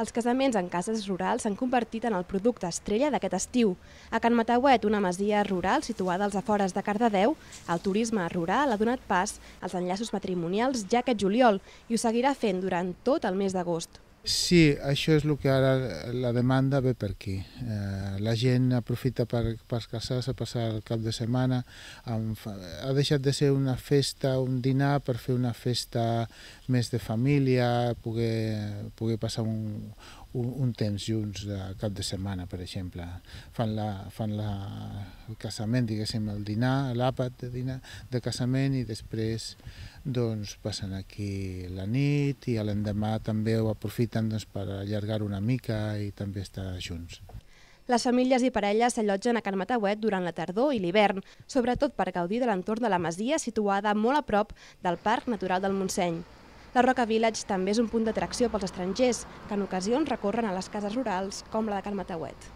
Els casaments en cases rurals s'han convertit en el producte estrella d'aquest estiu. A Can Matauet, una masia rural situada als afores de Cardedeu, el turisme rural ha donat pas als enllaços matrimonials ja aquest juliol i ho seguirà fent durant tot el mes d'agost. Sí, això és el que ara la demanda ve per aquí. Eh, la gent aprofita per, per casar-se, passar el cap de setmana. Amb, ha deixat de ser una festa, un dinar, per fer una festa més de família, poder, poder passar un, un, un temps junts de cap de setmana, per exemple. Fan, la, fan la, el casament, diguéssim, el dinar, l'àpat de dinar de casament i després doncs, passen aquí la nit i l'endemà també ho aprofiten doncs, per allargar una mica i també estar junts. Les famílies i parelles s'allotgen a Can Matauet durant la tardor i l'hivern, sobretot per gaudir de l'entorn de la masia situada molt a prop del Parc Natural del Montseny. La Roca Village també és un punt d'atracció pels estrangers, que en ocasions recorren a les cases rurals, com la de Can Matauet.